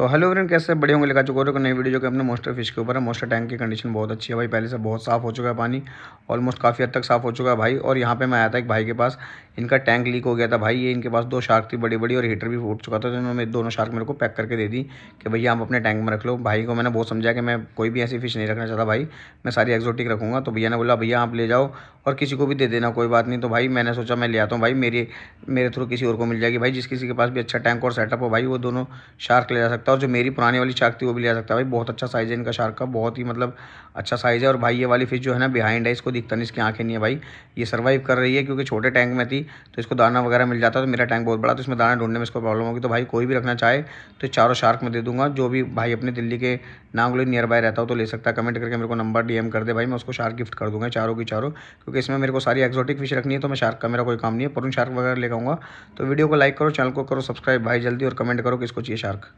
तो hello friend कैसे बड़े होंगे लगा चुके हो नई वीडियो जो कि अपने मोस्टर फिश के ऊपर है मोस्टर टैंक की कंडीशन बहुत अच्छी है भाई पहले से बहुत साफ़ हो चुका है पानी ऑलमोस्ट काफ़ी हद तक साफ़ हो चुका है भाई और यहाँ पे मैं आया था एक भाई के पास इनका टैंक लीक हो गया था भाई ये इनके पास दो शार्क थी बड़ी बड़ी और हीटर भी फूट चुका था तो इन्होंने दोनों शार्क मेरे को पैक करके दे दी कि भैया आप अपने टैंक में रख लो भाई को मैंने बहुत समझा कि मैं कोई भी ऐसी फ़िश नहीं रखना चाहता भाई मैं सारी एक्जोटिक रखूँगा तो भैया ने बोला भैया आप ले जाओ और किसी को भी दे देना कोई बात नहीं तो भाई मैंने सोचा मैं ले आता हूँ भाई मेरे मेरे थ्रू किसी और को मिल जाएगी भाई जिस किसी के पास भी अच्छा टैंक और सेटअप हो भाई वो दोनों शार्क ले जा सकता है और जो मेरी पुरानी वाली शार्क थी वो भी ले जा सकता है भाई बहुत अच्छा साइज़ है इनका शार्क का बहुत ही मतलब अच्छा साइज़ है और भाई ये वाली फिश जो है ना बिहाइंड है इसको दिखता नहीं इसकी आँखें नहीं है भाई ये सर्वाइव कर रही है क्योंकि छोटे टैंक में थी तो इसको दाना वगैरह मिल जाता है तो मेरा टैंक बहुत बड़ा तो इसमें दाना ढूंढने में इसको प्रॉब्लम होगी तो भाई कोई भी रखना चाहे तो चारों शार्क में दे दूंगा जो भी भाई अपने दिल्ली के नांगली नियर बाय रहता हो तो ले सकता है कमेंट करके मेरे को नंबर डी कर दे भाई मैं उसको शार्क गिफ्ट कर दूँगा चारों की चारों क्योंकि इसमें मेरे को सारी एक्जोटिक फिश रखनी है तो मैं शार्क का मेरा कोई काम नहीं है पुरुन शार्क वगैरह ले आऊँगा तो वीडियो को लाइक करो चैनल को करो सब्सक्राइब भाई जल्दी और कमेंट करो कि इसको चाहिए शार्क